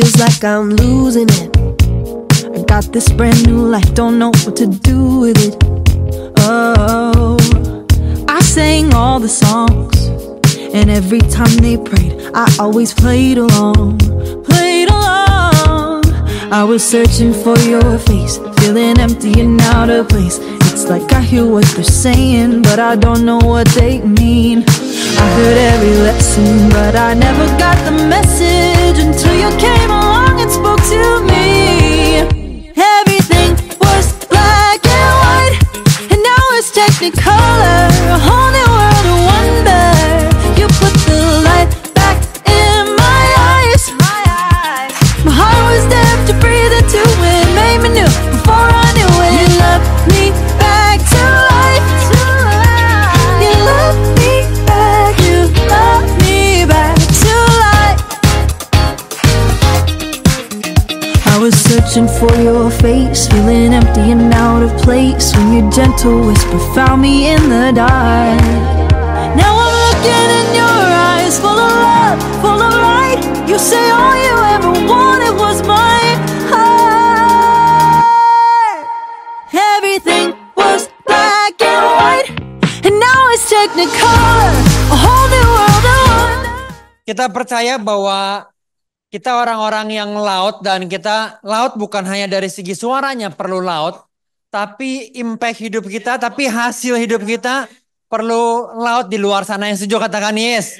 feels like I'm losing it. I got this brand new life, don't know what to do with it. Oh, I sang all the songs, and every time they prayed, I always played along. Played along. I was searching for your face, feeling empty and out of place. It's like I hear what they're saying, but I don't know what they mean. I heard every lesson, but I never got the message until you came along and spoke to me. Everything was black and white, and now it's technicolor. A whole new searching for your face Feeling empty and out of place When your gentle whisper found me in the dark Now I'm looking in your eyes Full of love, full of light You say all you ever wanted was mine. heart Everything was black and white And now it's technicolor A whole new world Kita percaya bahwa kita orang-orang yang laut dan kita laut bukan hanya dari segi suaranya perlu laut, tapi impact hidup kita, tapi hasil hidup kita perlu laut di luar sana yang sejuk katakan yes.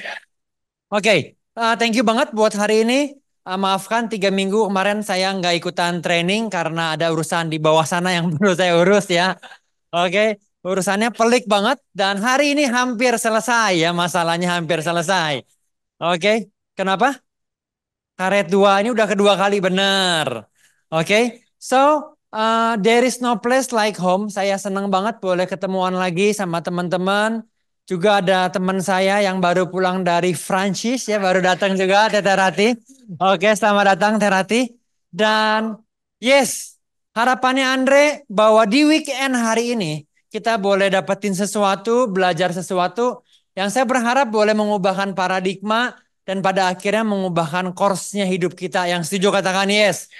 Oke, okay. uh, eh, thank you banget buat hari ini. Uh, maafkan tiga minggu kemarin saya nggak ikutan training karena ada urusan di bawah sana yang perlu saya urus ya. Oke, okay. urusannya pelik banget dan hari ini hampir selesai ya masalahnya hampir selesai. Oke, okay. kenapa? Karet dua ini udah kedua kali benar. Oke, okay? so uh, there is no place like home. Saya senang banget boleh ketemuan lagi sama teman-teman. Juga ada teman saya yang baru pulang dari Francis ya, baru datang juga Terati. Oke, okay, selamat datang Terati. Dan yes, harapannya Andre bahwa di weekend hari ini kita boleh dapetin sesuatu, belajar sesuatu yang saya berharap boleh mengubahkan paradigma dan pada akhirnya mengubahkan course-nya hidup kita. Yang setuju katakan yes.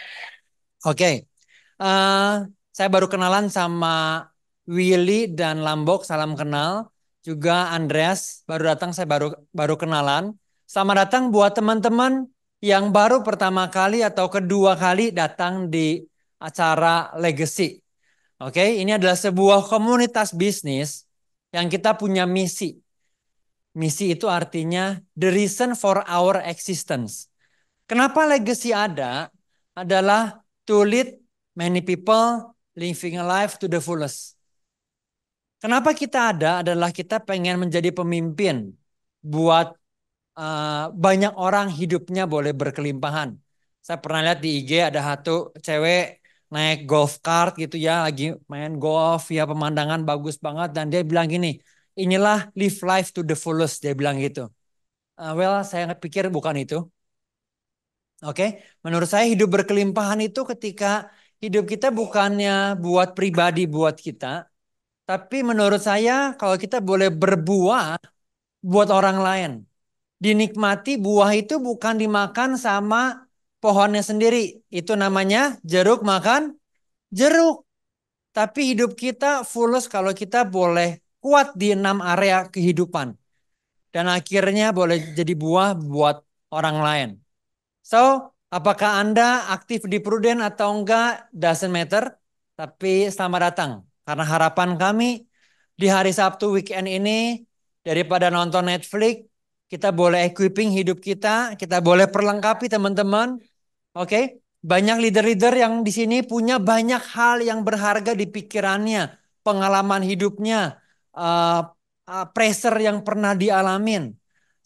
Oke. Okay. Uh, eh, saya baru kenalan sama Willy dan Lambok, salam kenal. Juga Andreas baru datang, saya baru baru kenalan. Selamat datang buat teman-teman yang baru pertama kali atau kedua kali datang di acara Legacy. Oke, okay? ini adalah sebuah komunitas bisnis yang kita punya misi Misi itu artinya the reason for our existence. Kenapa legacy ada adalah to lead many people living a life to the fullest. Kenapa kita ada adalah kita pengen menjadi pemimpin buat uh, banyak orang hidupnya boleh berkelimpahan. Saya pernah lihat di IG ada satu cewek naik golf cart gitu ya lagi main golf ya pemandangan bagus banget dan dia bilang gini, inilah live life to the fullest dia bilang gitu. Uh, well, saya pikir bukan itu. Oke, okay? menurut saya hidup berkelimpahan itu ketika hidup kita bukannya buat pribadi buat kita, tapi menurut saya kalau kita boleh berbuah buat orang lain. Dinikmati buah itu bukan dimakan sama pohonnya sendiri. Itu namanya jeruk makan jeruk. Tapi hidup kita fulus kalau kita boleh kuat di enam area kehidupan. Dan akhirnya boleh jadi buah buat orang lain. So, apakah Anda aktif di Pruden atau enggak, doesn't matter. Tapi selamat datang. Karena harapan kami di hari Sabtu weekend ini, daripada nonton Netflix, kita boleh equipping hidup kita, kita boleh perlengkapi teman-teman. Oke, okay? banyak leader-leader yang di sini punya banyak hal yang berharga di pikirannya, pengalaman hidupnya, uh, pressure yang pernah dialamin.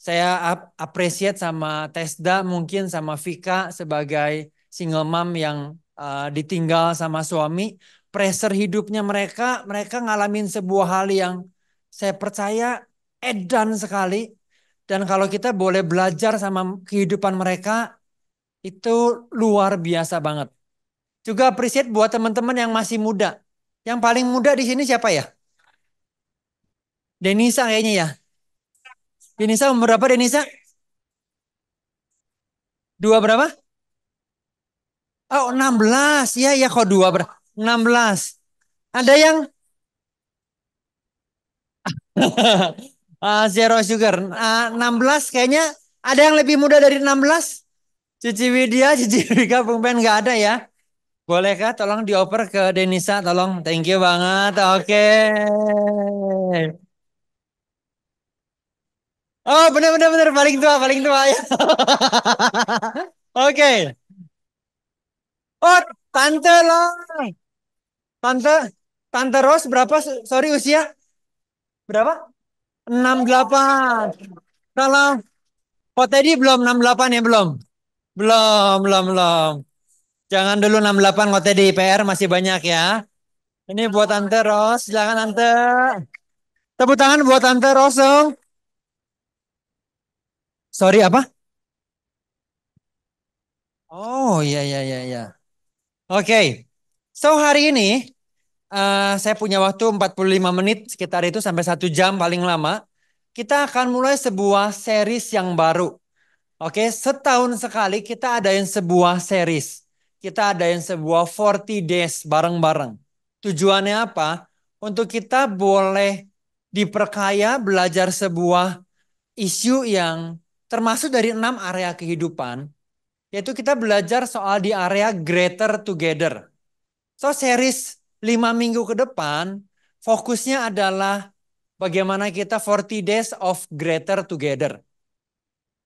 Saya ap appreciate sama Tesda mungkin sama Vika sebagai single mom yang uh, ditinggal sama suami. Pressure hidupnya mereka, mereka ngalamin sebuah hal yang saya percaya edan sekali. Dan kalau kita boleh belajar sama kehidupan mereka, itu luar biasa banget. Juga appreciate buat teman-teman yang masih muda. Yang paling muda di sini siapa ya? Denisa kayaknya ya. Denisa umur berapa Denisa? Dua berapa? Oh, 16. Ya, ya kok dua berapa? 16. Ada yang? uh, zero sugar. Uh, ah, 16 kayaknya ada yang lebih muda dari 16? Cici Widya, Cici Widya, Bung Ben nggak ada ya? Bolehkah tolong dioper ke Denisa? Tolong, thank you banget. Oke. Okay. Oh bener bener bener paling tua paling tua ya. Oke. Oh tante lah. Tante tante Rose berapa? Sorry usia berapa? 68. Kalau Pak Teddy belum enam delapan ya belum? Belum belum belum. Jangan dulu 68 kok di PR masih banyak ya. Ini buat Tante Rose, silakan Tante. Tepuk tangan buat Tante Rosong. Sorry apa? Oh ya ya ya ya. Oke. So hari ini uh, saya punya waktu 45 menit sekitar itu sampai satu jam paling lama. Kita akan mulai sebuah series yang baru. Oke, setahun sekali kita adain sebuah series. Kita adain sebuah 40 days bareng-bareng. Tujuannya apa? Untuk kita boleh diperkaya belajar sebuah isu yang termasuk dari enam area kehidupan, yaitu kita belajar soal di area greater together. So series lima minggu ke depan, fokusnya adalah bagaimana kita 40 days of greater together.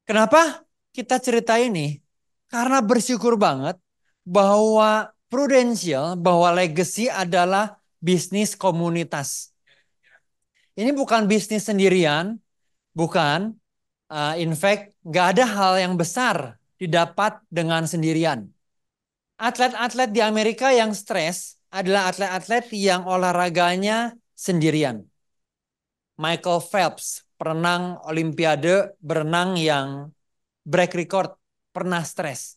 Kenapa kita cerita ini? Karena bersyukur banget bahwa prudensial, bahwa legacy adalah bisnis komunitas. Ini bukan bisnis sendirian, bukan, uh, in fact, nggak ada hal yang besar didapat dengan sendirian. Atlet-atlet di Amerika yang stres adalah atlet-atlet yang olahraganya sendirian. Michael Phelps, perenang Olimpiade berenang yang break record, pernah stres.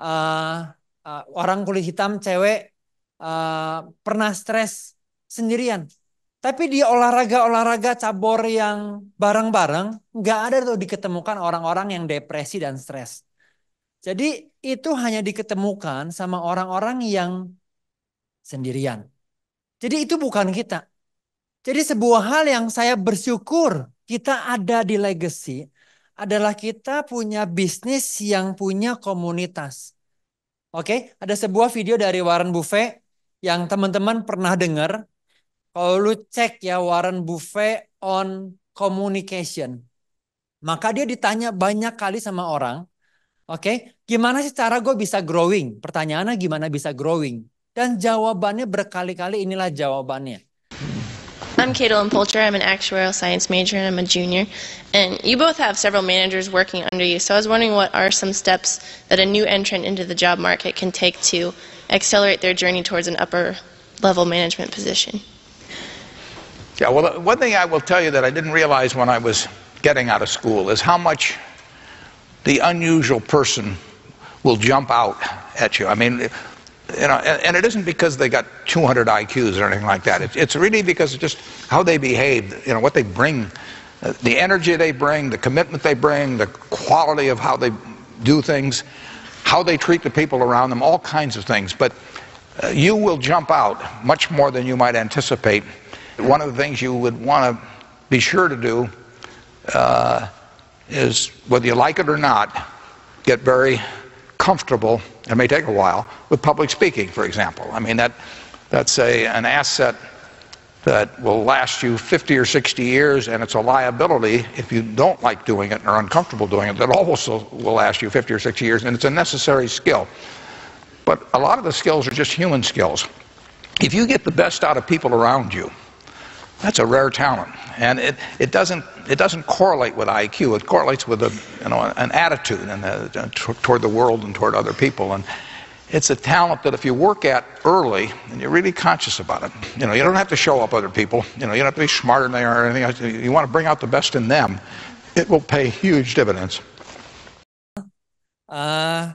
Uh, uh, orang kulit hitam cewek uh, pernah stres sendirian tapi di olahraga-olahraga cabur yang bareng-bareng, nggak ada tuh diketemukan orang-orang yang depresi dan stres. Jadi itu hanya diketemukan sama orang-orang yang sendirian. Jadi itu bukan kita. Jadi sebuah hal yang saya bersyukur kita ada di legacy adalah kita punya bisnis yang punya komunitas. Oke, ada sebuah video dari Warren Buffett yang teman-teman pernah dengar kalau lu cek ya Warren Buffet on communication. Maka dia ditanya banyak kali sama orang, oke, okay, gimana sih cara gue bisa growing? Pertanyaannya gimana bisa growing? Dan jawabannya berkali-kali inilah jawabannya. I'm Caitlin Poulter. I'm an actuarial science major and I'm a junior. And you both have several managers working under you. So I was wondering what are some steps that a new entrant into the job market can take to accelerate their journey towards an upper level management position? Yeah, well, one thing I will tell you that I didn't realize when I was getting out of school is how much the unusual person will jump out at you. I mean, you know, and, it isn't because they got 200 IQs or anything like that. it's really because just how they behave, you know, what they bring, uh, the energy they bring, the commitment they bring, the quality of how they do things, how they treat the people around them, all kinds of things. But uh, you will jump out much more than you might anticipate one of the things you would want to be sure to do uh, is, whether you like it or not, get very comfortable, it may take a while, with public speaking, for example. I mean, that, that's a, an asset that will last you 50 or 60 years, and it's a liability if you don't like doing it and are uncomfortable doing it, that also will last you 50 or 60 years, and it's a necessary skill. But a lot of the skills are just human skills. If you get the best out of people around you, that's a rare talent. And it, it, doesn't, it doesn't correlate with IQ. It correlates with a, you know, an attitude and toward the world and toward other people. And it's a talent that if you work at early and you're really conscious about it, you know, you don't have to show up other people. You know, you don't have to be smarter than they are or anything else. You want to bring out the best in them. It will pay huge dividends. Uh,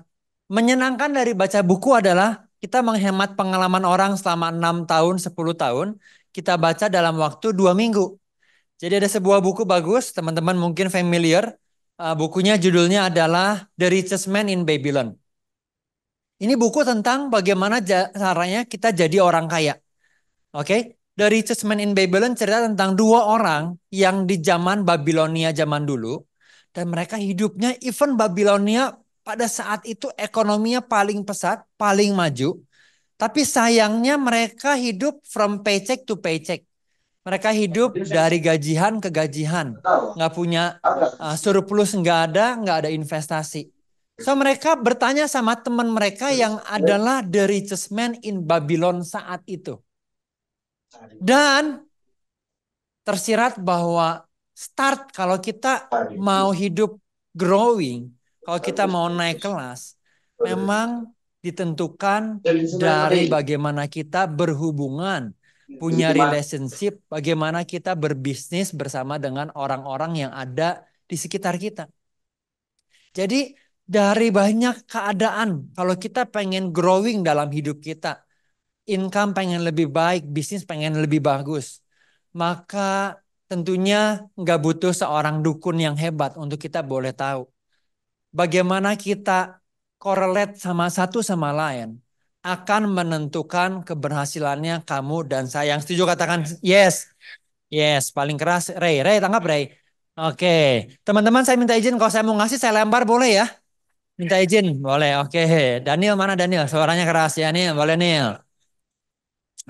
menyenangkan dari baca buku adalah kita menghemat pengalaman orang selama 6 tahun, 10 tahun kita baca dalam waktu dua minggu. Jadi ada sebuah buku bagus, teman-teman mungkin familiar. Uh, bukunya judulnya adalah The Richest Man in Babylon. Ini buku tentang bagaimana caranya kita jadi orang kaya. Oke, okay? The Richest Man in Babylon cerita tentang dua orang yang di zaman Babilonia zaman dulu dan mereka hidupnya even Babilonia pada saat itu ekonominya paling pesat, paling maju. Tapi sayangnya mereka hidup from paycheck to paycheck. Mereka hidup dari gajihan ke gajihan, Nggak punya uh, surplus, nggak ada, nggak ada investasi. So mereka bertanya sama teman mereka yang adalah the richest man in Babylon saat itu. Dan tersirat bahwa start kalau kita mau hidup growing, kalau kita mau naik kelas, memang ditentukan dari bagaimana kita berhubungan, iya. punya relationship, bagaimana kita berbisnis bersama dengan orang-orang yang ada di sekitar kita. Jadi dari banyak keadaan, kalau kita pengen growing dalam hidup kita, income pengen lebih baik, bisnis pengen lebih bagus, maka tentunya nggak butuh seorang dukun yang hebat untuk kita boleh tahu bagaimana kita correlate sama satu sama lain akan menentukan keberhasilannya kamu dan saya. Yang setuju katakan yes. Yes, paling keras Ray. Ray tangkap Ray. Oke, teman-teman saya minta izin kalau saya mau ngasih saya lempar boleh ya? Minta izin, boleh. Oke, Daniel mana Daniel? Suaranya keras ya nih, boleh Neil.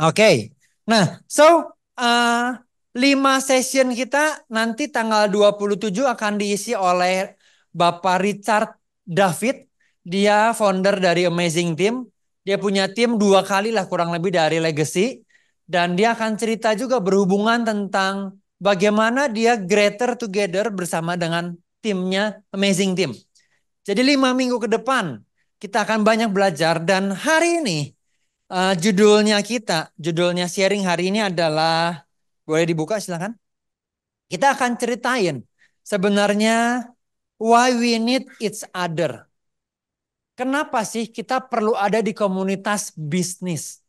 Oke, nah so uh, eh, 5 session kita nanti tanggal 27 akan diisi oleh Bapak Richard David dia founder dari Amazing Team. Dia punya tim dua kali lah kurang lebih dari Legacy. Dan dia akan cerita juga berhubungan tentang bagaimana dia greater together bersama dengan timnya Amazing Team. Jadi lima minggu ke depan kita akan banyak belajar dan hari ini uh, judulnya kita, judulnya sharing hari ini adalah boleh dibuka silahkan. Kita akan ceritain sebenarnya why we need each other kenapa sih kita perlu ada di komunitas bisnis?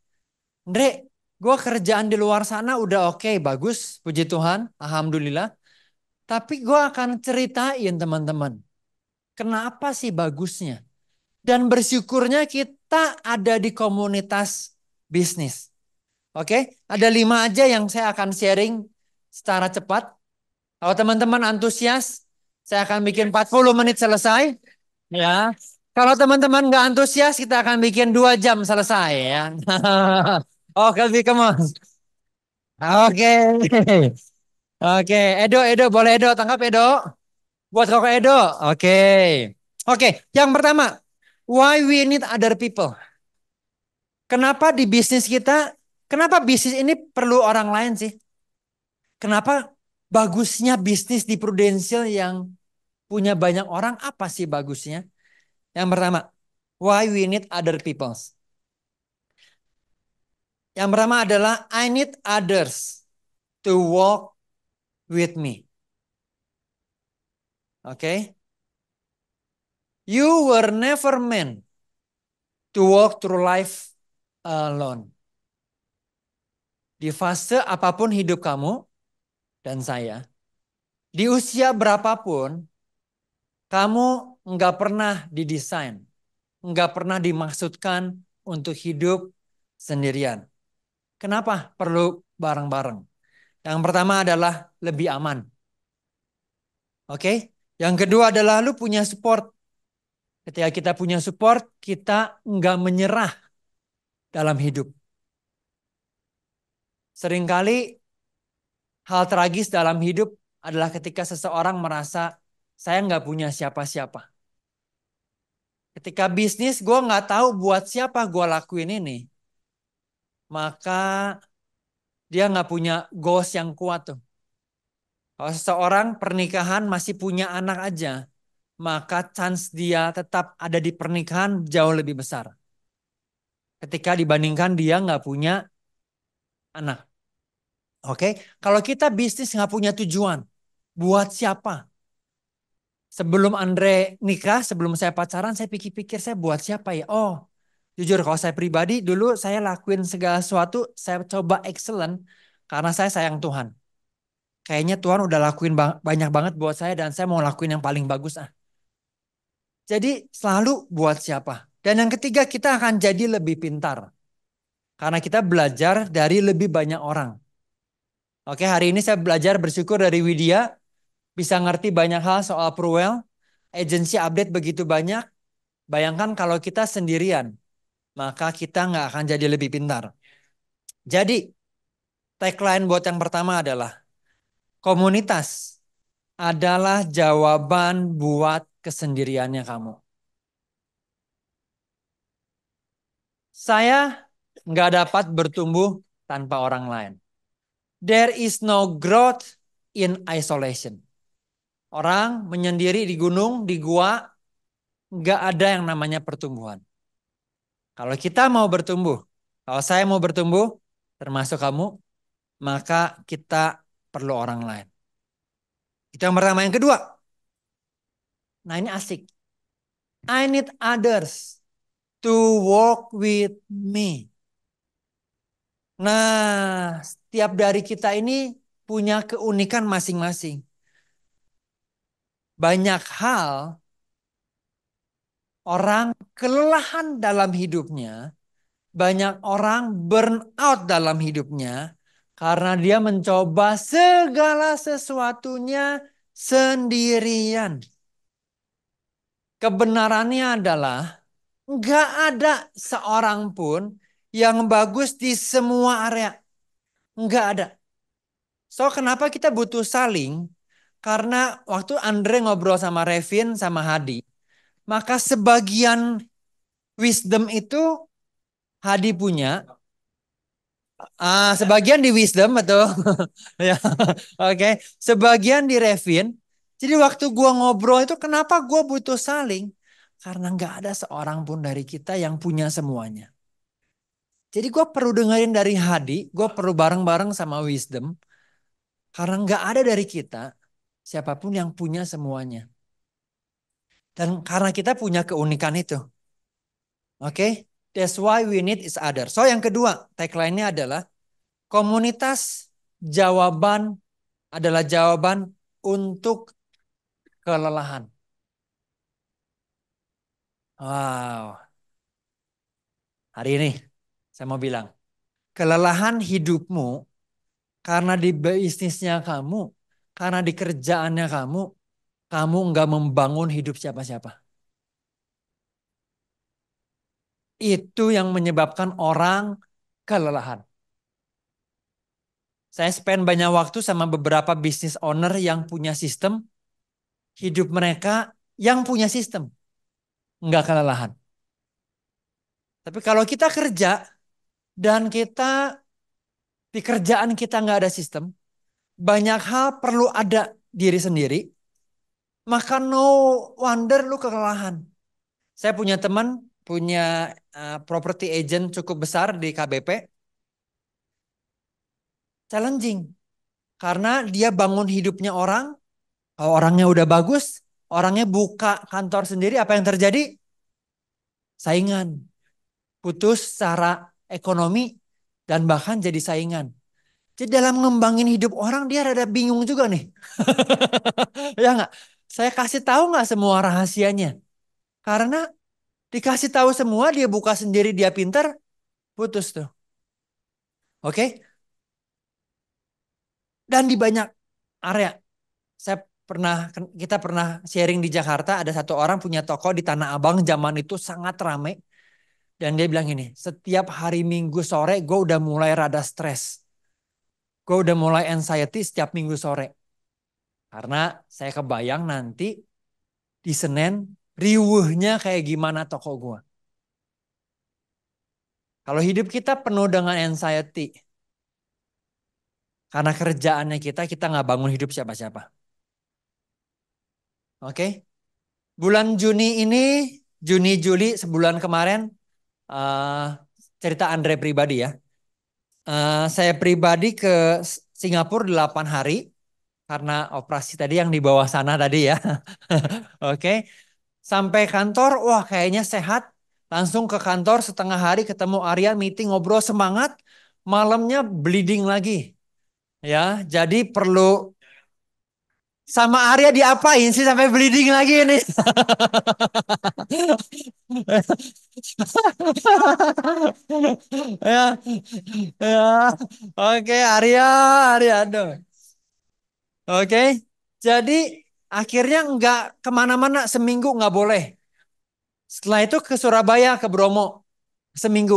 Andre, gue kerjaan di luar sana udah oke, okay, bagus, puji Tuhan, Alhamdulillah. Tapi gue akan ceritain teman-teman, kenapa sih bagusnya? Dan bersyukurnya kita ada di komunitas bisnis. Oke, okay? ada lima aja yang saya akan sharing secara cepat. Kalau teman-teman antusias, saya akan bikin 40 menit selesai. Ya, kalau teman-teman nggak antusias, kita akan bikin dua jam selesai ya. Oke, oh, come on. Oke. Oke, okay. Edo, Edo, boleh Edo, tangkap Edo. Buat kok Edo. Oke. Okay. Oke, okay. yang pertama, why we need other people? Kenapa di bisnis kita, kenapa bisnis ini perlu orang lain sih? Kenapa bagusnya bisnis di prudential yang punya banyak orang, apa sih bagusnya? Yang pertama, why we need other people. Yang pertama adalah I need others to walk with me. Oke. Okay? You were never meant to walk through life alone. Di fase apapun hidup kamu dan saya, di usia berapapun, kamu nggak pernah didesain, nggak pernah dimaksudkan untuk hidup sendirian. Kenapa perlu bareng-bareng? Yang pertama adalah lebih aman. Oke, okay? yang kedua adalah lu punya support. Ketika kita punya support, kita nggak menyerah dalam hidup. Seringkali hal tragis dalam hidup adalah ketika seseorang merasa saya nggak punya siapa-siapa. Ketika bisnis gue nggak tahu buat siapa gue lakuin ini. Maka dia nggak punya goals yang kuat tuh. Kalau seseorang pernikahan masih punya anak aja, maka chance dia tetap ada di pernikahan jauh lebih besar. Ketika dibandingkan dia nggak punya anak. Oke, okay? kalau kita bisnis nggak punya tujuan, buat siapa? sebelum Andre nikah, sebelum saya pacaran, saya pikir-pikir saya buat siapa ya? Oh, jujur kalau saya pribadi dulu saya lakuin segala sesuatu, saya coba excellent karena saya sayang Tuhan. Kayaknya Tuhan udah lakuin ba banyak banget buat saya dan saya mau lakuin yang paling bagus ah. Jadi selalu buat siapa. Dan yang ketiga kita akan jadi lebih pintar. Karena kita belajar dari lebih banyak orang. Oke, hari ini saya belajar bersyukur dari Widya bisa ngerti banyak hal soal Pruel, agensi update begitu banyak. Bayangkan kalau kita sendirian, maka kita nggak akan jadi lebih pintar. Jadi, tagline buat yang pertama adalah komunitas adalah jawaban buat kesendiriannya kamu. Saya nggak dapat bertumbuh tanpa orang lain. There is no growth in isolation. Orang menyendiri di gunung, di gua, nggak ada yang namanya pertumbuhan. Kalau kita mau bertumbuh, kalau saya mau bertumbuh, termasuk kamu, maka kita perlu orang lain. Itu yang pertama. Yang kedua, nah ini asik. I need others to walk with me. Nah, setiap dari kita ini punya keunikan masing-masing banyak hal orang kelelahan dalam hidupnya, banyak orang burn out dalam hidupnya karena dia mencoba segala sesuatunya sendirian. Kebenarannya adalah nggak ada seorang pun yang bagus di semua area. Nggak ada. So kenapa kita butuh saling karena waktu Andre ngobrol sama Revin sama Hadi, maka sebagian wisdom itu Hadi punya. Ah, sebagian di wisdom atau ya. Oke, sebagian di Revin. Jadi waktu gua ngobrol itu kenapa gua butuh saling? Karena nggak ada seorang pun dari kita yang punya semuanya. Jadi gue perlu dengerin dari Hadi, gue perlu bareng-bareng sama Wisdom. Karena nggak ada dari kita siapapun yang punya semuanya. Dan karena kita punya keunikan itu. Oke, okay? that's why we need each other. So yang kedua, tagline-nya adalah komunitas jawaban adalah jawaban untuk kelelahan. Wow. Hari ini saya mau bilang, kelelahan hidupmu karena di bisnisnya kamu karena di kerjaannya kamu, kamu nggak membangun hidup siapa-siapa. Itu yang menyebabkan orang kelelahan. Saya spend banyak waktu sama beberapa bisnis owner yang punya sistem. Hidup mereka yang punya sistem. Nggak kelelahan. Tapi kalau kita kerja dan kita di kerjaan kita nggak ada sistem, banyak hal perlu ada diri sendiri, maka no wonder lu kekalahan. Saya punya teman, punya uh, property agent cukup besar di KBP. Challenging. Karena dia bangun hidupnya orang, kalau oh, orangnya udah bagus, orangnya buka kantor sendiri, apa yang terjadi? Saingan. Putus secara ekonomi dan bahkan jadi saingan. Jadi dalam ngembangin hidup orang dia rada bingung juga nih. ya nggak? Saya kasih tahu nggak semua rahasianya? Karena dikasih tahu semua dia buka sendiri dia pinter putus tuh. Oke? Okay? Dan di banyak area saya pernah kan kita pernah sharing di Jakarta ada satu orang punya toko di Tanah Abang zaman itu sangat ramai dan dia bilang ini setiap hari Minggu sore gue udah mulai rada stres gue udah mulai anxiety setiap minggu sore. Karena saya kebayang nanti di Senin riuhnya kayak gimana toko gue. Kalau hidup kita penuh dengan anxiety, karena kerjaannya kita, kita nggak bangun hidup siapa-siapa. Oke, okay? bulan Juni ini, Juni Juli sebulan kemarin, uh, cerita Andre pribadi ya. Eh, saya pribadi ke Singapura 8 hari karena operasi tadi yang di bawah sana tadi ya. Oke. okay. Sampai kantor, wah kayaknya sehat. Langsung ke kantor setengah hari ketemu Arya meeting ngobrol semangat. Malamnya bleeding lagi. Ya, jadi perlu sama Arya diapain sih sampai bleeding lagi ini? ya, ya. Oke, Arya, Ariando. Oke, jadi akhirnya nggak kemana-mana seminggu nggak boleh. Setelah itu ke Surabaya, ke Bromo seminggu.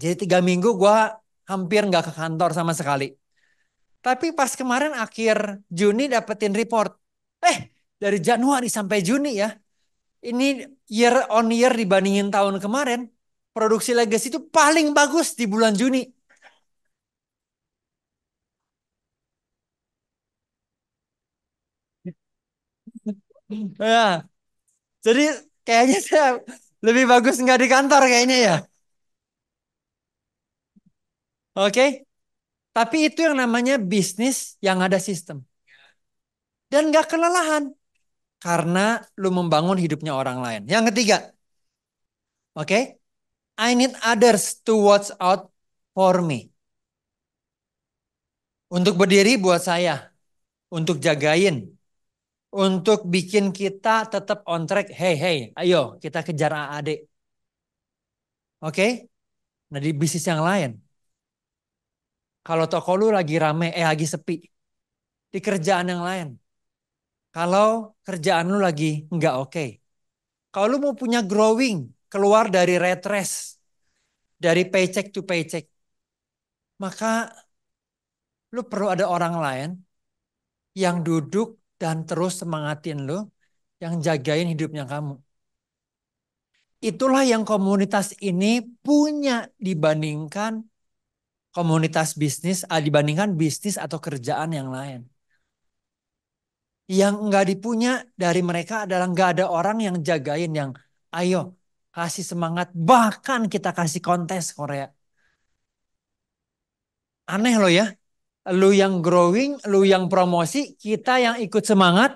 Jadi tiga minggu gue hampir nggak ke kantor sama sekali. Tapi pas kemarin akhir Juni dapetin report. Eh, dari Januari sampai Juni ya, ini year on year dibandingin tahun kemarin, produksi legacy itu paling bagus di bulan Juni. ya. Jadi kayaknya saya lebih bagus nggak di kantor kayaknya ya. Oke. Okay? Tapi itu yang namanya bisnis yang ada sistem. Dan nggak kelelahan karena lu membangun hidupnya orang lain. Yang ketiga, oke, okay? I need others to watch out for me. Untuk berdiri buat saya, untuk jagain, untuk bikin kita tetap on track. Hey, hey, ayo kita kejar AAD. Oke? Okay? Nah di bisnis yang lain, kalau toko lu lagi rame, eh lagi sepi. Di kerjaan yang lain, kalau kerjaan lu lagi nggak oke. Okay. Kalau lu mau punya growing, keluar dari retres, dari paycheck to paycheck, maka lu perlu ada orang lain yang duduk dan terus semangatin lu, yang jagain hidupnya kamu. Itulah yang komunitas ini punya dibandingkan komunitas bisnis, ah, dibandingkan bisnis atau kerjaan yang lain. Yang nggak dipunya dari mereka adalah nggak ada orang yang jagain yang ayo kasih semangat. Bahkan kita kasih kontes Korea. Aneh lo ya. Lu yang growing, lu yang promosi, kita yang ikut semangat.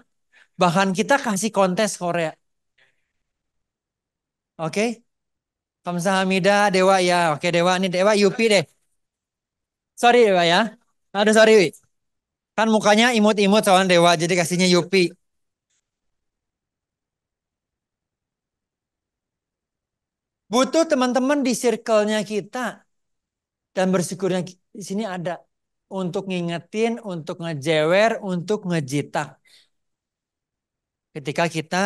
Bahkan kita kasih kontes Korea. Oke. Okay? Hamida Dewa ya. Oke Dewa, ini Dewa Yupi deh. Sorry Dewa ya. ada sorry wih. Kan mukanya imut-imut soalnya dewa, jadi kasihnya Yupi. Butuh teman-teman di circle-nya kita dan bersyukurnya di sini ada untuk ngingetin, untuk ngejewer, untuk ngejitak. Ketika kita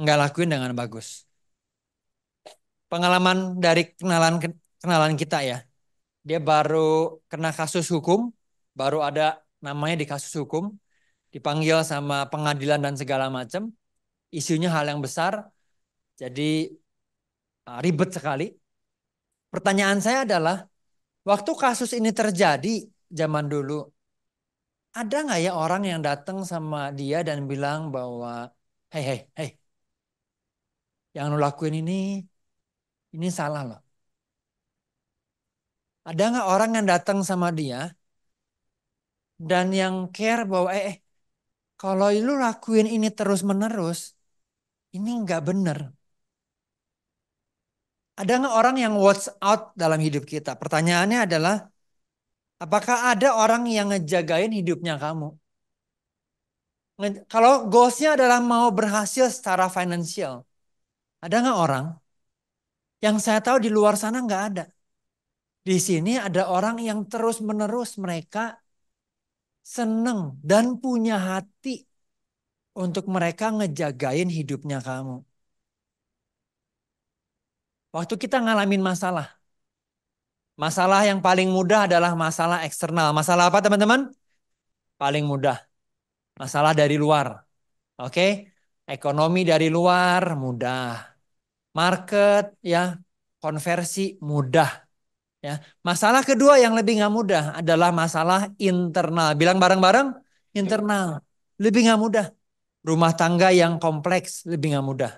nggak lakuin dengan bagus. Pengalaman dari kenalan kenalan kita ya, dia baru kena kasus hukum, baru ada namanya di kasus hukum, dipanggil sama pengadilan dan segala macam. Isunya hal yang besar, jadi ah, ribet sekali. Pertanyaan saya adalah, waktu kasus ini terjadi zaman dulu, ada nggak ya orang yang datang sama dia dan bilang bahwa, hei, hei, hei, yang lo lakuin ini, ini salah loh. Ada nggak orang yang datang sama dia dan yang care bahwa eh, eh kalau lu lakuin ini terus menerus ini nggak bener. Ada nggak orang yang watch out dalam hidup kita? Pertanyaannya adalah apakah ada orang yang ngejagain hidupnya kamu? Kalau goalsnya adalah mau berhasil secara finansial, ada nggak orang? Yang saya tahu di luar sana nggak ada. Di sini ada orang yang terus menerus mereka seneng dan punya hati untuk mereka ngejagain hidupnya kamu. Waktu kita ngalamin masalah. Masalah yang paling mudah adalah masalah eksternal. Masalah apa teman-teman? Paling mudah. Masalah dari luar. Oke? Okay? Ekonomi dari luar mudah. Market ya, konversi mudah. Ya, masalah kedua yang lebih nggak mudah adalah masalah internal. Bilang bareng-bareng, internal lebih nggak mudah. Rumah tangga yang kompleks lebih nggak mudah.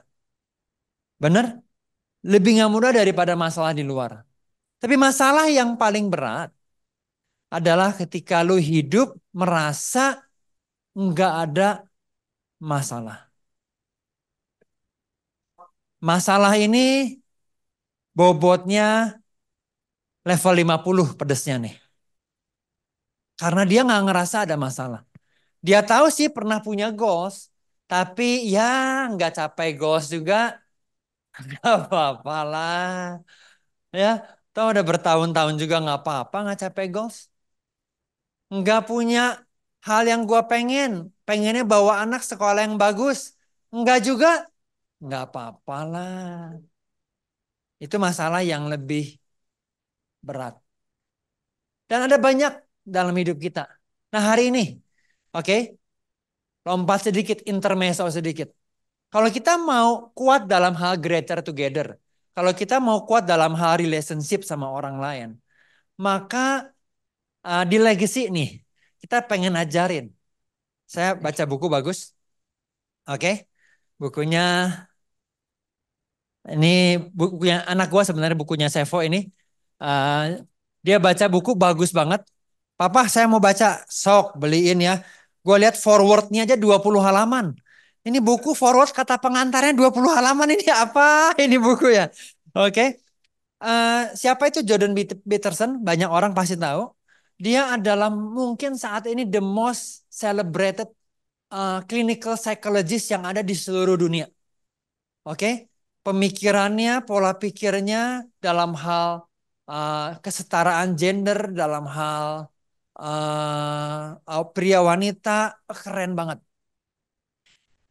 Bener? Lebih nggak mudah daripada masalah di luar. Tapi masalah yang paling berat adalah ketika lu hidup merasa nggak ada masalah. Masalah ini bobotnya level 50 pedesnya nih. Karena dia nggak ngerasa ada masalah. Dia tahu sih pernah punya goals, tapi ya nggak capai goals juga. Gak apa-apa lah. Ya, tau udah bertahun-tahun juga nggak apa-apa nggak capai goals. Nggak punya hal yang gue pengen. Pengennya bawa anak sekolah yang bagus. Nggak juga. Nggak apa-apa lah. Itu masalah yang lebih berat. Dan ada banyak dalam hidup kita. Nah hari ini, oke, okay, lompat sedikit, intermezzo sedikit. Kalau kita mau kuat dalam hal greater together, kalau kita mau kuat dalam hal relationship sama orang lain, maka uh, di legacy nih, kita pengen ajarin. Saya baca buku bagus, oke, okay? bukunya ini bukunya anak gua sebenarnya bukunya Sevo ini uh, dia baca buku bagus banget. Papa saya mau baca, sok beliin ya. Gue lihat forwardnya aja 20 halaman. Ini buku forward kata pengantarnya 20 halaman ini apa ini buku ya. Oke. Okay. Uh, eh, siapa itu Jordan Peterson? Banyak orang pasti tahu. Dia adalah mungkin saat ini the most celebrated uh, clinical psychologist yang ada di seluruh dunia. Oke. Okay? Pemikirannya, pola pikirnya dalam hal uh, kesetaraan gender dalam hal uh, pria wanita keren banget.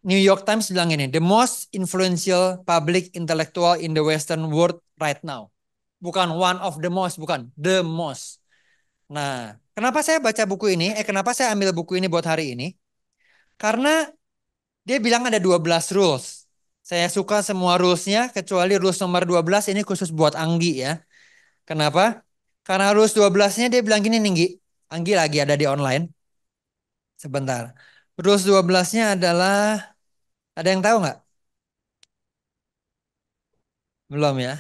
New York Times bilang ini, the most influential public intellectual in the Western world right now. Bukan one of the most, bukan the most. Nah, kenapa saya baca buku ini? Eh, kenapa saya ambil buku ini buat hari ini? Karena dia bilang ada 12 rules. Saya suka semua rulesnya, kecuali rules nomor 12 ini khusus buat Anggi ya. Kenapa? Karena Rus 12-nya dia bilang gini nih, Anggi. lagi ada di online. Sebentar. Rus 12-nya adalah, ada yang tahu nggak? Belum ya?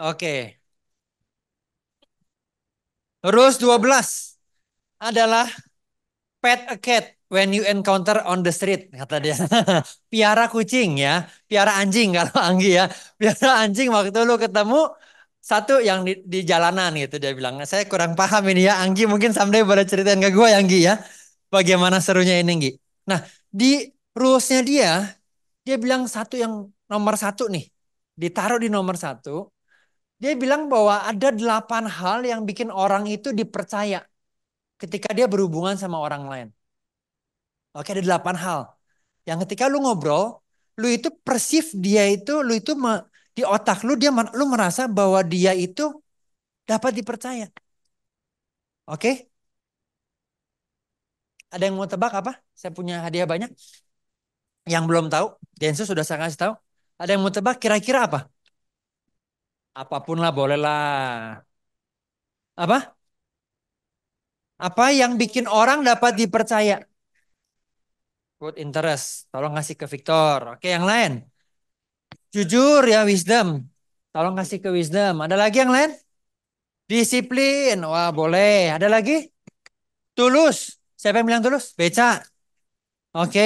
Oke. Rus 12 adalah pet a cat when you encounter on the street kata dia piara kucing ya piara anjing kalau Anggi ya piara anjing waktu lu ketemu satu yang di, di jalanan gitu dia bilang saya kurang paham ini ya Anggi mungkin someday boleh ceritain ke gue ya, Anggi ya bagaimana serunya ini Anggi nah di rulesnya dia dia bilang satu yang nomor satu nih ditaruh di nomor satu dia bilang bahwa ada delapan hal yang bikin orang itu dipercaya ketika dia berhubungan sama orang lain Oke, ada delapan hal. Yang ketika lu ngobrol, lu itu persif dia itu, lu itu me, di otak lu dia lu merasa bahwa dia itu dapat dipercaya. Oke? Ada yang mau tebak apa? Saya punya hadiah banyak. Yang belum tahu, Densus sudah saya kasih tahu. Ada yang mau tebak kira-kira apa? Apapun lah bolehlah. Apa? Apa yang bikin orang dapat dipercaya? good interest. Tolong kasih ke Victor. Oke, yang lain. Jujur ya wisdom. Tolong kasih ke wisdom. Ada lagi yang lain? Disiplin. Wah, boleh. Ada lagi? Tulus. Siapa yang bilang tulus? Beca. Oke.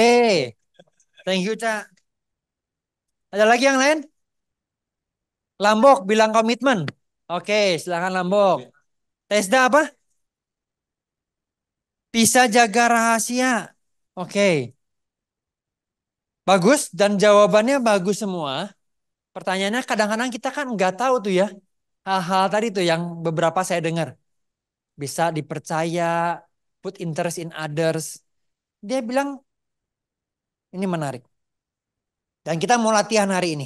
Thank you, Cak. Ada lagi yang lain? Lambok bilang komitmen. Oke, silahkan Lambok. Tesda apa? Bisa jaga rahasia. Oke. Bagus dan jawabannya bagus semua. Pertanyaannya kadang-kadang kita kan nggak tahu tuh ya. Hal-hal tadi tuh yang beberapa saya dengar. Bisa dipercaya, put interest in others. Dia bilang ini menarik. Dan kita mau latihan hari ini.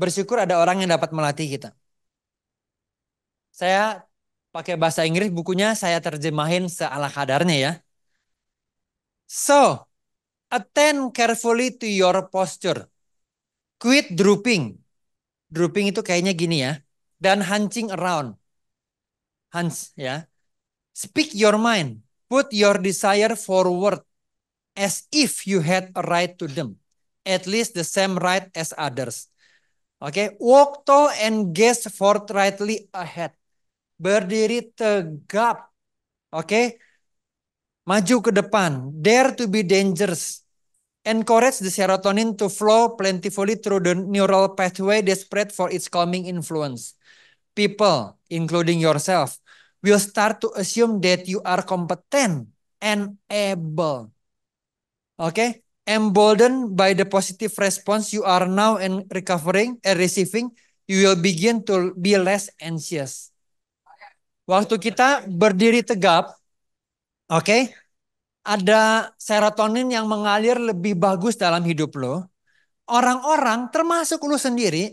Bersyukur ada orang yang dapat melatih kita. Saya pakai bahasa Inggris bukunya saya terjemahin seala kadarnya ya. So, Attend carefully to your posture. Quit drooping. Drooping itu kayaknya gini ya. Dan hunching around. Hunch ya. Speak your mind. Put your desire forward as if you had a right to them. At least the same right as others. Oke, okay? walk tall and gaze forthrightly ahead. Berdiri tegap. Oke, okay? Maju ke depan. Dare to be dangerous. Encourage the serotonin to flow plentifully through the neural pathway desperate for its calming influence. People, including yourself, will start to assume that you are competent and able. Okay? Emboldened by the positive response you are now and recovering and receiving, you will begin to be less anxious. Waktu kita berdiri tegap, oke, okay? ada serotonin yang mengalir lebih bagus dalam hidup lo, orang-orang termasuk lo sendiri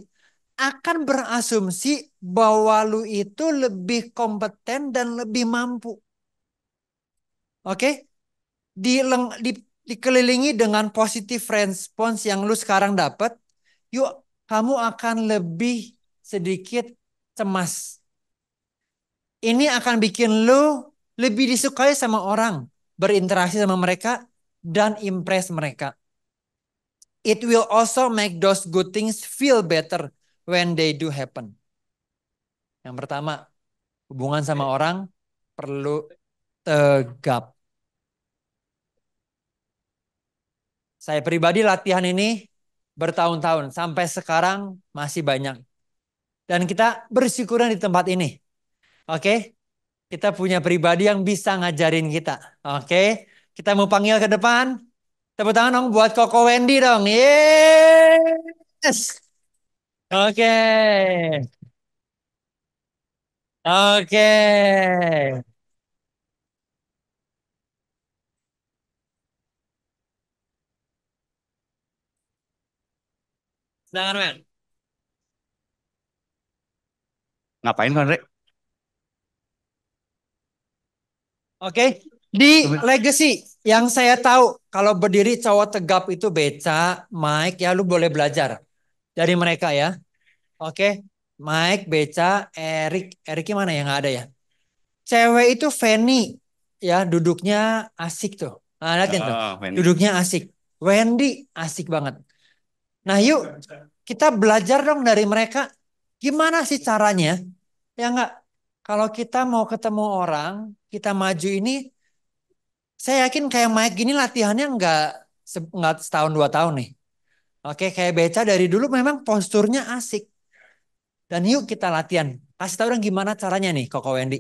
akan berasumsi bahwa lo itu lebih kompeten dan lebih mampu. Oke? Okay? di, dikelilingi dengan positive response yang lo sekarang dapat, yuk kamu akan lebih sedikit cemas. Ini akan bikin lo lebih disukai sama orang berinteraksi sama mereka dan impress mereka. It will also make those good things feel better when they do happen. Yang pertama, hubungan sama orang perlu tegap. Saya pribadi latihan ini bertahun-tahun sampai sekarang masih banyak. Dan kita bersyukuran di tempat ini. Oke, okay? Kita punya pribadi yang bisa ngajarin kita. Oke. Okay? Kita mau panggil ke depan. Tepuk tangan dong buat Koko Wendy dong. Yes. Oke. Okay. Oke. Okay. Sedangkan, Ngapain Ngapain, Rek? Oke, okay? di legacy yang saya tahu kalau berdiri cowok tegap itu Beca, Mike ya lu boleh belajar dari mereka ya. Oke, okay? Mike, Beca, Eric, Eric mana yang ada ya? Cewek itu Fanny ya duduknya asik tuh. Nah, oh, tuh. Duduknya asik. Wendy asik banget. Nah, yuk kita belajar dong dari mereka gimana sih caranya? Ya enggak kalau kita mau ketemu orang, kita maju ini, saya yakin kayak Mike gini latihannya nggak nggak setahun dua tahun nih. Oke, kayak Beca dari dulu memang posturnya asik. Dan yuk kita latihan. Kasih tahu dong gimana caranya nih, Koko Wendy.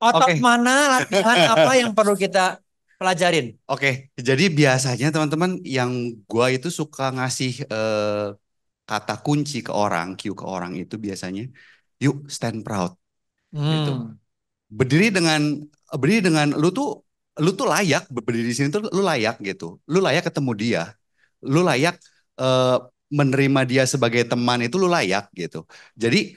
Otot okay. mana, latihan apa yang perlu kita pelajarin? Oke, okay. jadi biasanya teman-teman yang gua itu suka ngasih uh, kata kunci ke orang, cue ke orang itu biasanya yuk stand proud. Gitu. Hmm. Gitu. Berdiri dengan berdiri dengan lu tuh lu tuh layak berdiri di sini tuh lu layak gitu. Lu layak ketemu dia. Lu layak uh, menerima dia sebagai teman itu lu layak gitu. Jadi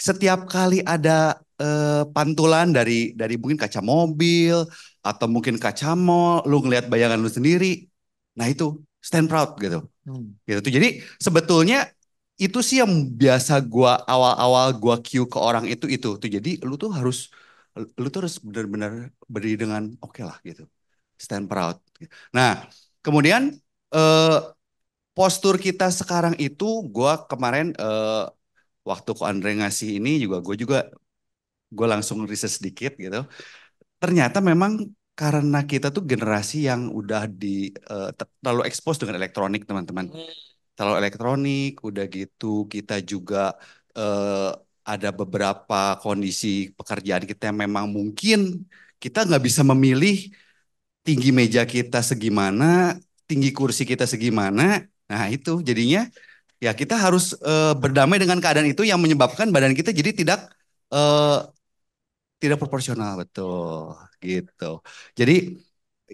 setiap kali ada uh, pantulan dari dari mungkin kaca mobil atau mungkin kaca mall, lu ngelihat bayangan lu sendiri. Nah itu stand proud gitu. Hmm. Gitu. Jadi sebetulnya itu sih yang biasa gua awal-awal gua cue ke orang itu itu tuh jadi lu tuh harus lu tuh harus benar-benar berdiri dengan oke okay lah gitu stand proud gitu. nah kemudian uh, postur kita sekarang itu gua kemarin eh, waktu ko Andre ngasih ini juga gue juga gue langsung riset sedikit gitu ternyata memang karena kita tuh generasi yang udah di uh, terlalu expose dengan elektronik teman-teman hmm terlalu elektronik, udah gitu kita juga eh, ada beberapa kondisi pekerjaan kita yang memang mungkin kita nggak bisa memilih tinggi meja kita segimana, tinggi kursi kita segimana. Nah itu jadinya ya kita harus eh, berdamai dengan keadaan itu yang menyebabkan badan kita jadi tidak eh, tidak proporsional betul gitu. Jadi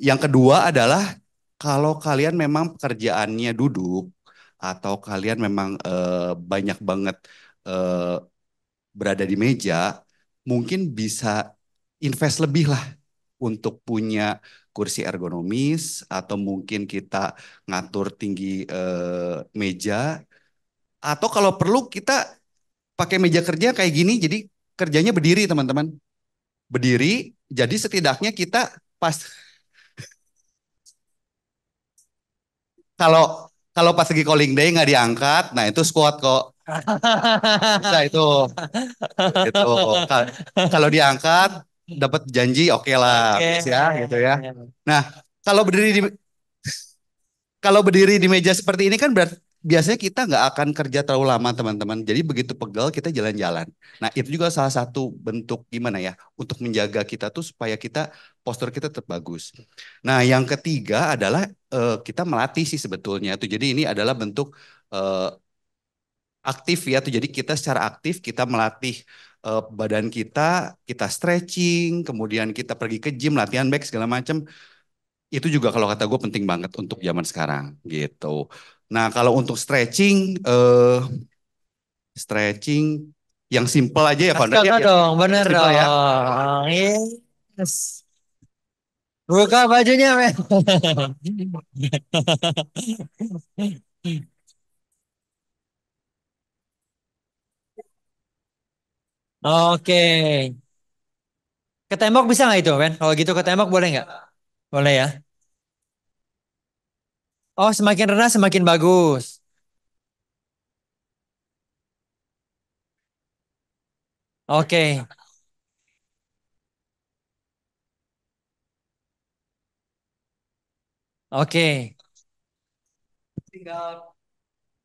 yang kedua adalah kalau kalian memang pekerjaannya duduk, atau kalian memang uh, banyak banget uh, berada di meja, mungkin bisa invest lebih lah untuk punya kursi ergonomis atau mungkin kita ngatur tinggi uh, meja atau kalau perlu kita pakai meja kerja kayak gini jadi kerjanya berdiri teman-teman berdiri jadi setidaknya kita pas kalau kalau pas lagi calling day nggak diangkat, nah itu squad kok. Bisa itu. itu. Kalau diangkat dapat janji oke okay lah, okay. ya gitu ya. Iya. Nah, kalau berdiri di kalau berdiri di meja seperti ini kan berarti biasanya kita nggak akan kerja terlalu lama teman-teman. Jadi begitu pegel kita jalan-jalan. Nah itu juga salah satu bentuk gimana ya untuk menjaga kita tuh supaya kita postur kita tetap bagus. Nah yang ketiga adalah uh, kita melatih sih sebetulnya tuh. Jadi ini adalah bentuk uh, aktif ya tuh. Jadi kita secara aktif kita melatih uh, badan kita, kita stretching, kemudian kita pergi ke gym, latihan back segala macam. Itu juga kalau kata gue penting banget untuk zaman sekarang gitu. Nah, kalau untuk stretching, eh, stretching yang simple aja ya, iya, iya. Pak. Ya, dong, bener dong. Ya. Yes. Buka bajunya, men. Oke. Ke tembok bisa nggak itu, men? Kalau gitu ke tembok boleh nggak? Boleh ya. Oh, semakin rendah semakin bagus. Oke. Oke. Tinggal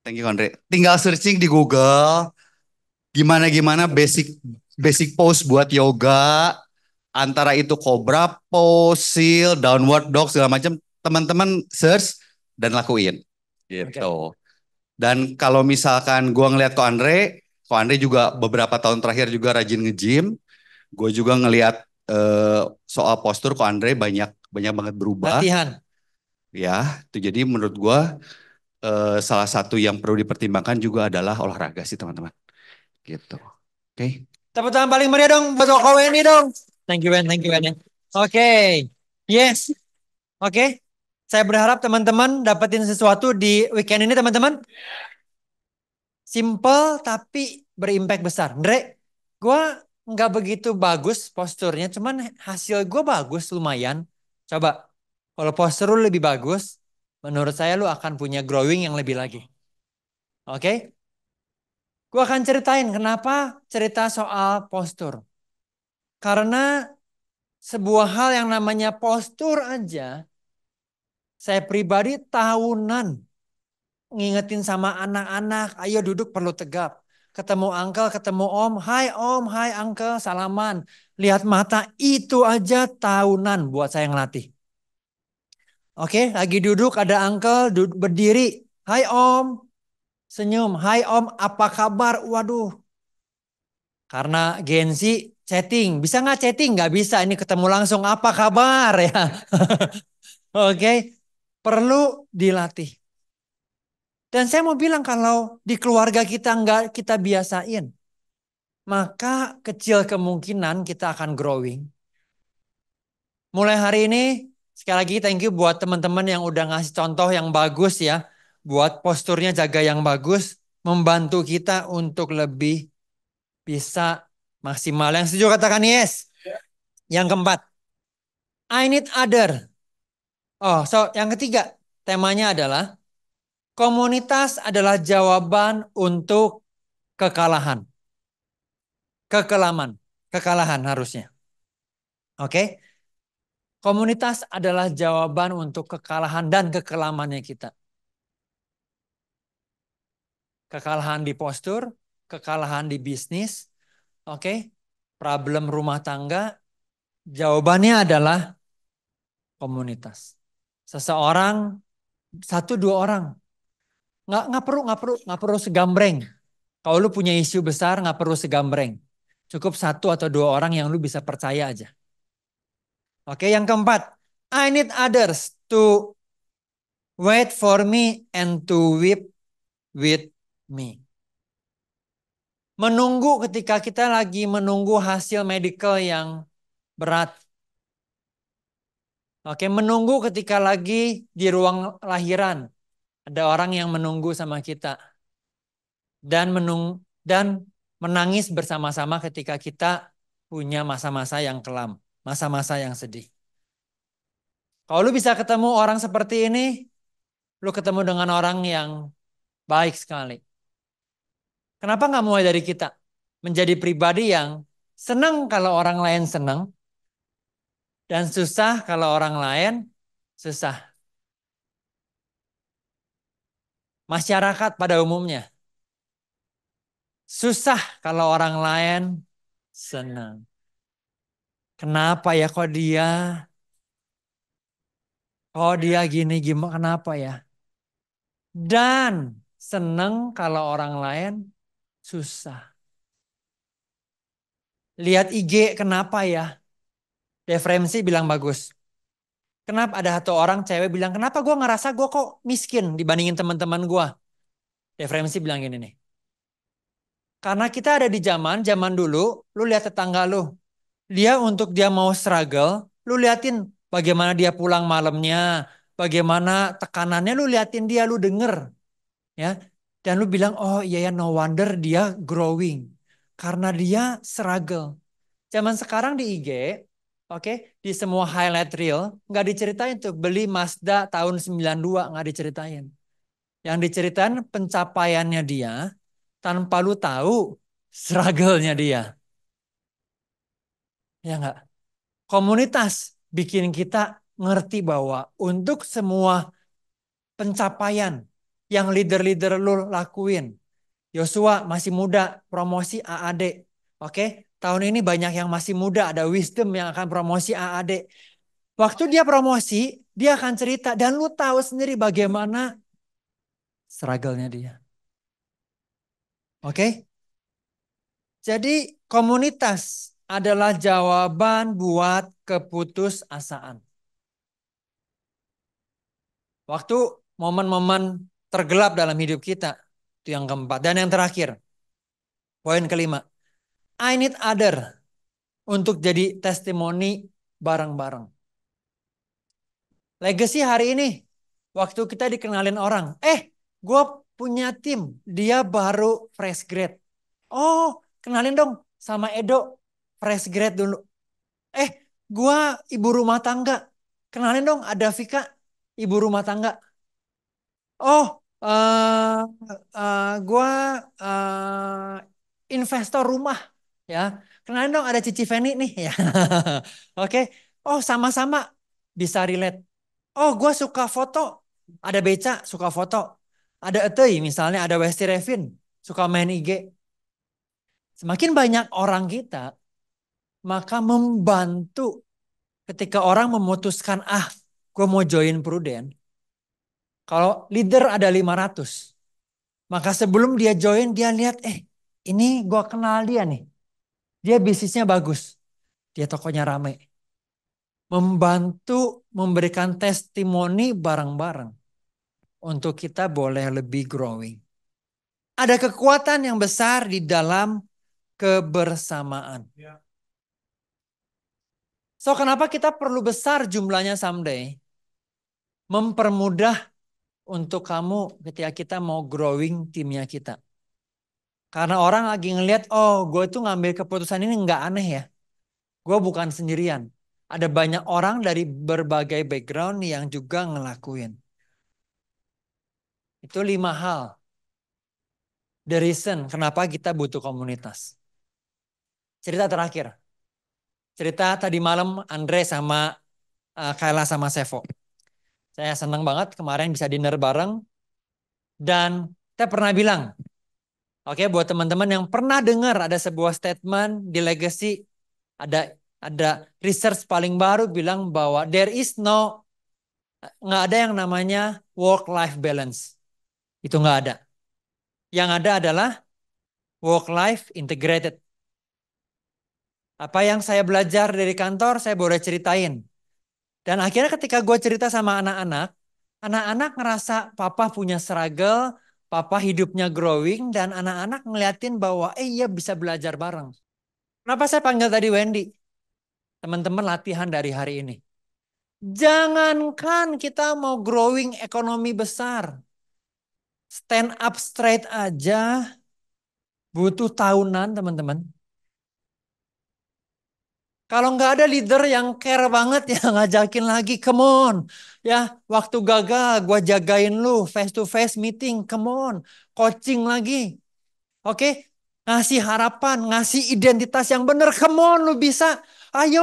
Thank you Andre. Tinggal searching di Google gimana gimana basic basic pose buat yoga antara itu cobra pose, seal, downward dog segala macam. Teman-teman search dan lakuin gitu. Okay. Dan kalau misalkan gue ngeliat Ko Andre, Ko Andre juga beberapa tahun terakhir juga rajin nge-gym. Gue juga ngeliat uh, soal postur Ko Andre banyak banyak banget berubah. Latihan. Ya, itu jadi menurut gue uh, salah satu yang perlu dipertimbangkan juga adalah olahraga sih teman-teman. Gitu. Oke. Okay. Tepuk tangan paling meriah dong buat Kowen ini dong. Thank you, Ben. Thank you, Ben. Oke. Okay. Yes. Oke. Okay. Saya berharap teman-teman dapetin sesuatu di weekend ini teman-teman. Simple tapi berimpact besar. Andre, gue nggak begitu bagus posturnya, cuman hasil gue bagus lumayan. Coba, kalau postur lu lebih bagus, menurut saya lu akan punya growing yang lebih lagi. Oke? Okay? Gue akan ceritain kenapa cerita soal postur. Karena sebuah hal yang namanya postur aja saya pribadi tahunan ngingetin sama anak-anak, ayo duduk perlu tegap. Ketemu uncle, ketemu om, hai om, hai uncle, salaman. Lihat mata, itu aja tahunan buat saya ngelatih. Oke, lagi duduk ada uncle duduk, berdiri, hai om, senyum, hai om, apa kabar? Waduh, karena Gen chatting, bisa nggak chatting? Nggak bisa, ini ketemu langsung, apa kabar ya? Oke, okay perlu dilatih. Dan saya mau bilang kalau di keluarga kita nggak kita biasain, maka kecil kemungkinan kita akan growing. Mulai hari ini, sekali lagi thank you buat teman-teman yang udah ngasih contoh yang bagus ya. Buat posturnya jaga yang bagus, membantu kita untuk lebih bisa maksimal. Yang setuju katakan yes. Ya. Yang keempat, I need other Oh, so yang ketiga temanya adalah komunitas adalah jawaban untuk kekalahan. Kekelaman, kekalahan harusnya. Oke. Okay? Komunitas adalah jawaban untuk kekalahan dan kekelamannya kita. Kekalahan di postur, kekalahan di bisnis, oke, okay? problem rumah tangga, jawabannya adalah komunitas seseorang satu dua orang nggak nggak perlu nggak perlu nggak perlu segambreng kalau lu punya isu besar nggak perlu segambreng cukup satu atau dua orang yang lu bisa percaya aja oke yang keempat I need others to wait for me and to weep with me menunggu ketika kita lagi menunggu hasil medical yang berat Oke, menunggu ketika lagi di ruang lahiran. Ada orang yang menunggu sama kita. Dan menung dan menangis bersama-sama ketika kita punya masa-masa yang kelam, masa-masa yang sedih. Kalau lu bisa ketemu orang seperti ini, lu ketemu dengan orang yang baik sekali. Kenapa nggak mulai dari kita? Menjadi pribadi yang senang kalau orang lain senang, dan susah kalau orang lain susah. Masyarakat pada umumnya susah kalau orang lain senang. Kenapa ya kok dia kok dia gini gimana kenapa ya? Dan senang kalau orang lain susah. Lihat IG kenapa ya? Dave bilang bagus. Kenapa ada satu orang cewek bilang, kenapa gue ngerasa gue kok miskin dibandingin teman-teman gue. Dave bilang gini nih. Karena kita ada di zaman, zaman dulu, lu lihat tetangga lu. Dia untuk dia mau struggle, lu liatin bagaimana dia pulang malamnya, bagaimana tekanannya, lu liatin dia, lu denger. ya Dan lu bilang, oh iya ya no wonder dia growing. Karena dia struggle. Zaman sekarang di IG, Oke, di semua highlight reel nggak diceritain tuh beli Mazda tahun 92 nggak diceritain. Yang diceritain pencapaiannya dia tanpa lu tahu struggle-nya dia. Ya nggak? Komunitas bikin kita ngerti bahwa untuk semua pencapaian yang leader-leader lu lakuin. Yosua masih muda, promosi AAD. Oke, Tahun ini banyak yang masih muda, ada wisdom yang akan promosi AAD. Waktu dia promosi, dia akan cerita dan lu tahu sendiri bagaimana struggle-nya dia. Oke? Okay? Jadi komunitas adalah jawaban buat keputusasaan. Waktu momen-momen tergelap dalam hidup kita, itu yang keempat. Dan yang terakhir, poin kelima. I need other untuk jadi testimoni bareng-bareng. Legacy hari ini, waktu kita dikenalin orang, eh gue punya tim, dia baru fresh grade. Oh, kenalin dong sama Edo, fresh grade dulu. Eh, gue ibu rumah tangga, kenalin dong ada Vika, ibu rumah tangga. Oh, uh, eh, uh, eh, gue uh, investor rumah, ya. Kenalin dong ada Cici Feni nih ya. Oke. Okay. Oh sama-sama bisa relate. Oh gue suka foto. Ada Beca suka foto. Ada Etei misalnya ada Westy Revin suka main IG. Semakin banyak orang kita maka membantu ketika orang memutuskan ah gue mau join Pruden. Kalau leader ada 500. Maka sebelum dia join dia lihat eh ini gue kenal dia nih. Dia bisnisnya bagus. Dia tokonya rame. Membantu memberikan testimoni bareng-bareng. Untuk kita boleh lebih growing. Ada kekuatan yang besar di dalam kebersamaan. Ya. So kenapa kita perlu besar jumlahnya someday? Mempermudah untuk kamu ketika kita mau growing timnya kita. Karena orang lagi ngelihat, oh gue tuh ngambil keputusan ini nggak aneh ya. Gue bukan sendirian. Ada banyak orang dari berbagai background yang juga ngelakuin. Itu lima hal. The reason kenapa kita butuh komunitas. Cerita terakhir. Cerita tadi malam Andre sama uh, Kayla sama Sevo. Saya senang banget kemarin bisa dinner bareng. Dan saya pernah bilang, Oke, buat teman-teman yang pernah dengar ada sebuah statement di legacy, ada ada research paling baru bilang bahwa there is no nggak ada yang namanya work life balance. Itu nggak ada. Yang ada adalah work life integrated. Apa yang saya belajar dari kantor saya boleh ceritain. Dan akhirnya ketika gue cerita sama anak-anak, anak-anak ngerasa papa punya struggle, Papa hidupnya growing dan anak-anak ngeliatin bahwa eh iya bisa belajar bareng. Kenapa saya panggil tadi Wendy? Teman-teman latihan dari hari ini. Jangankan kita mau growing ekonomi besar. Stand up straight aja butuh tahunan teman-teman. Kalau nggak ada leader yang care banget ya ngajakin lagi, come on. Ya, waktu gagal gua jagain lu face to face meeting, come on. Coaching lagi. Oke, okay? ngasih harapan, ngasih identitas yang bener, come on lu bisa. Ayo,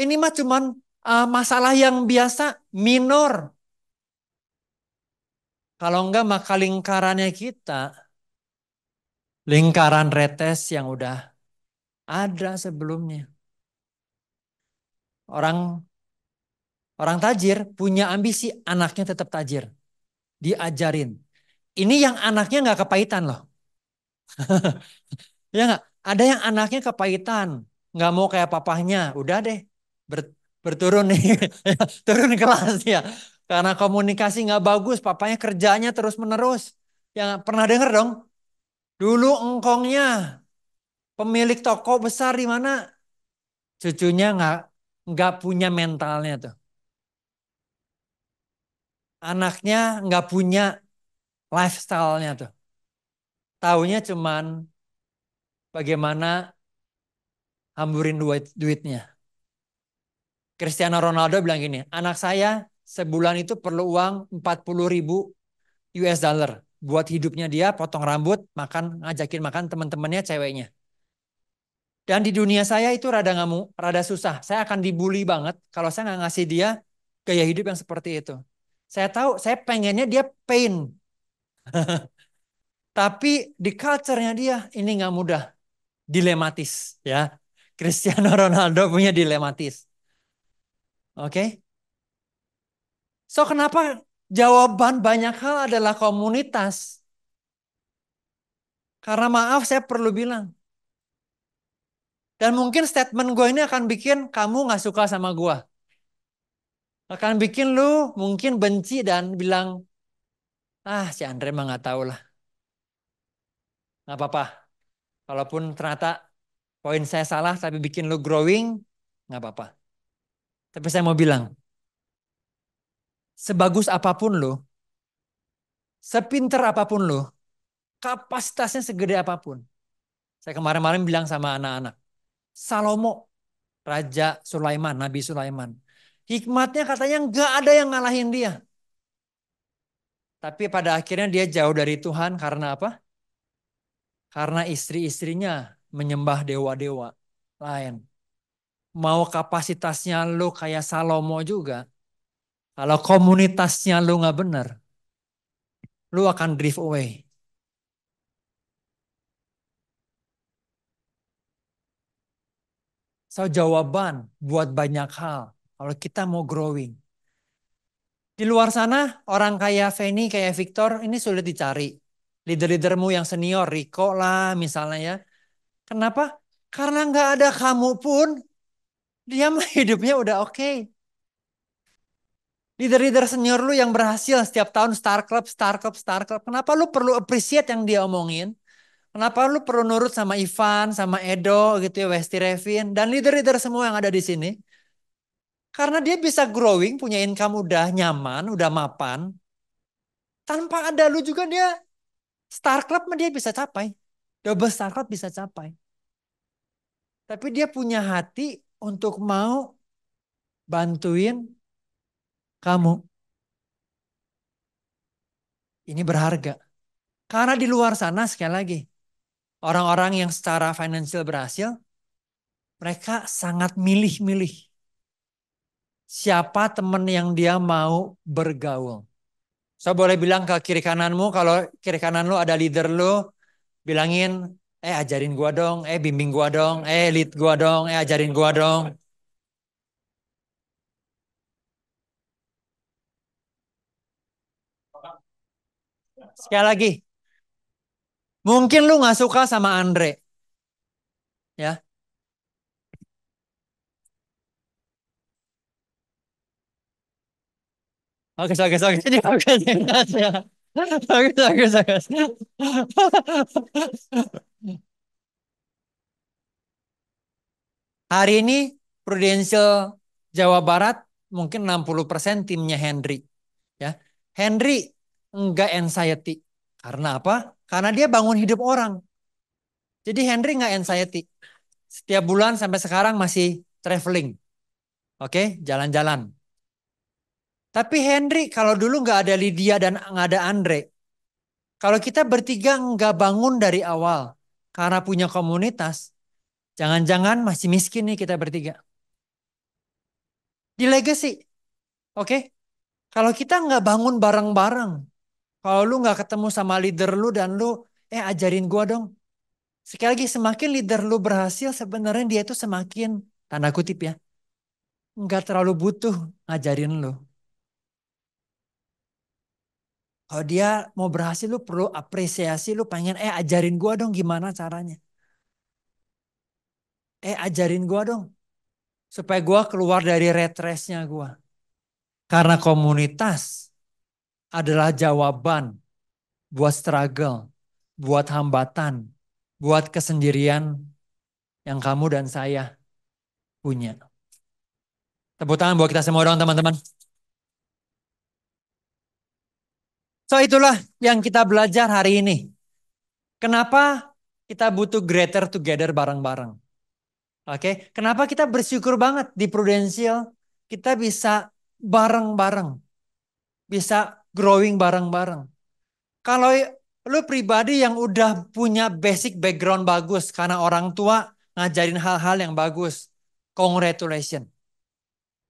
ini mah cuman uh, masalah yang biasa, minor. Kalau enggak maka lingkarannya kita, lingkaran retes yang udah ada sebelumnya orang orang tajir punya ambisi anaknya tetap tajir. Diajarin. Ini yang anaknya nggak kepahitan loh. ya nggak? Ada yang anaknya kepahitan, nggak mau kayak papahnya. Udah deh, ber, berturun nih, turun kelas ya. Karena komunikasi nggak bagus, papanya kerjanya terus menerus. Yang pernah denger dong? Dulu engkongnya pemilik toko besar di mana cucunya nggak nggak punya mentalnya tuh. Anaknya nggak punya lifestyle-nya tuh. Taunya cuman bagaimana hamburin duit duitnya. Cristiano Ronaldo bilang gini, anak saya sebulan itu perlu uang 40 ribu US dollar buat hidupnya dia, potong rambut, makan, ngajakin makan teman-temannya, ceweknya. Dan di dunia saya itu rada ngamu, rada susah. Saya akan dibully banget kalau saya nggak ngasih dia gaya hidup yang seperti itu. Saya tahu, saya pengennya dia pain. Tapi di culture-nya dia ini nggak mudah. Dilematis ya. Cristiano Ronaldo punya dilematis. Oke. Okay? So kenapa jawaban banyak hal adalah komunitas? Karena maaf saya perlu bilang, dan mungkin statement gue ini akan bikin kamu gak suka sama gue. Akan bikin lu mungkin benci dan bilang, ah si Andre emang gak tau lah. Gak apa-apa. Kalaupun ternyata poin saya salah tapi bikin lu growing, gak apa-apa. Tapi saya mau bilang, sebagus apapun lu, sepinter apapun lu, kapasitasnya segede apapun. Saya kemarin-marin bilang sama anak-anak, Salomo, Raja Sulaiman, Nabi Sulaiman. Hikmatnya katanya nggak ada yang ngalahin dia. Tapi pada akhirnya dia jauh dari Tuhan karena apa? Karena istri-istrinya menyembah dewa-dewa lain. Mau kapasitasnya lu kayak Salomo juga. Kalau komunitasnya lu nggak benar, lu akan drift away. So jawaban buat banyak hal kalau kita mau growing. Di luar sana orang kayak Feni, kayak Victor ini sulit dicari. Leader-leadermu yang senior, Rico lah misalnya ya. Kenapa? Karena nggak ada kamu pun dia mah hidupnya udah oke. Okay. Leader-leader senior lu yang berhasil setiap tahun star club, star club, star club. Kenapa lu perlu appreciate yang dia omongin? Kenapa lu perlu nurut sama Ivan, sama Edo gitu ya, Westy, Revin, dan leader-leader semua yang ada di sini? Karena dia bisa growing, punya income udah nyaman, udah mapan. Tanpa ada lu juga dia, star club dia bisa capai. Double star club bisa capai. Tapi dia punya hati untuk mau bantuin kamu. Ini berharga. Karena di luar sana sekali lagi Orang-orang yang secara finansial berhasil, mereka sangat milih-milih siapa teman yang dia mau bergaul. So boleh bilang ke kiri kananmu, kalau kiri kanan lu ada leader lu, bilangin, eh ajarin gua dong, eh bimbing gua dong, eh lead gua dong, eh ajarin gua dong. Sekali lagi, Mungkin lu nggak suka sama Andre. Ya. Oke, oke, oke. Ini bagus, Oke, ya. Oke, Hari ini Prudential Jawa Barat mungkin 60% timnya Henry. Ya. Henry enggak anxiety. Karena apa? Karena dia bangun hidup orang. Jadi Henry nggak anxiety. Setiap bulan sampai sekarang masih traveling. Oke, jalan-jalan. Tapi Henry kalau dulu nggak ada Lydia dan nggak ada Andre. Kalau kita bertiga nggak bangun dari awal karena punya komunitas, jangan-jangan masih miskin nih kita bertiga. Di legacy, oke? Kalau kita nggak bangun bareng-bareng, kalau lu nggak ketemu sama leader lu dan lu eh ajarin gua dong. Sekali lagi semakin leader lu berhasil sebenarnya dia itu semakin tanda kutip ya nggak terlalu butuh ngajarin lu. Kalau dia mau berhasil lu perlu apresiasi, lu pengen eh ajarin gua dong gimana caranya. Eh ajarin gua dong supaya gua keluar dari retresnya gua. Karena komunitas adalah jawaban buat struggle, buat hambatan, buat kesendirian yang kamu dan saya punya. Tepuk tangan buat kita semua orang teman-teman. So itulah yang kita belajar hari ini. Kenapa kita butuh greater together bareng-bareng. Oke, okay? kenapa kita bersyukur banget di Prudential kita bisa bareng-bareng. Bisa growing bareng-bareng. Kalau lu pribadi yang udah punya basic background bagus karena orang tua ngajarin hal-hal yang bagus, congratulations.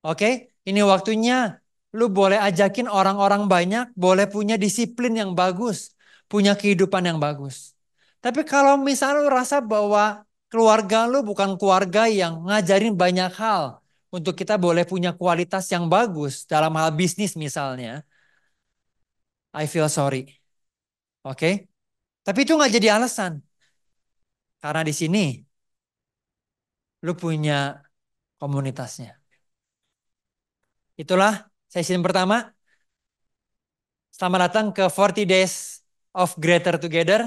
Oke, okay? ini waktunya lu boleh ajakin orang-orang banyak, boleh punya disiplin yang bagus, punya kehidupan yang bagus. Tapi kalau misalnya lu rasa bahwa keluarga lu bukan keluarga yang ngajarin banyak hal, untuk kita boleh punya kualitas yang bagus dalam hal bisnis misalnya, I feel sorry. Oke? Okay? Tapi itu nggak jadi alasan. Karena di sini lu punya komunitasnya. Itulah sesi pertama. Selamat datang ke 40 Days of Greater Together.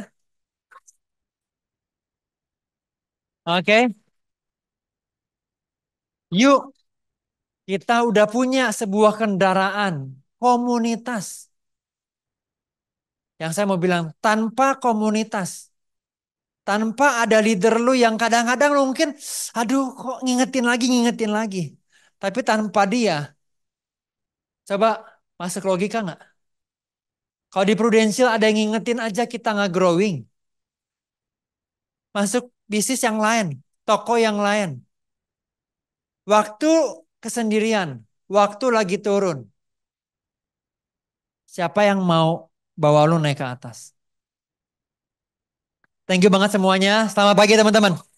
Oke. Okay. Yuk, kita udah punya sebuah kendaraan komunitas yang saya mau bilang, tanpa komunitas, tanpa ada leader lu yang kadang-kadang lu mungkin, aduh kok ngingetin lagi, ngingetin lagi. Tapi tanpa dia, coba masuk logika nggak? Kalau di prudensial ada yang ngingetin aja kita nggak growing. Masuk bisnis yang lain, toko yang lain. Waktu kesendirian, waktu lagi turun. Siapa yang mau bawa lu naik ke atas. Thank you banget semuanya. Selamat pagi teman-teman.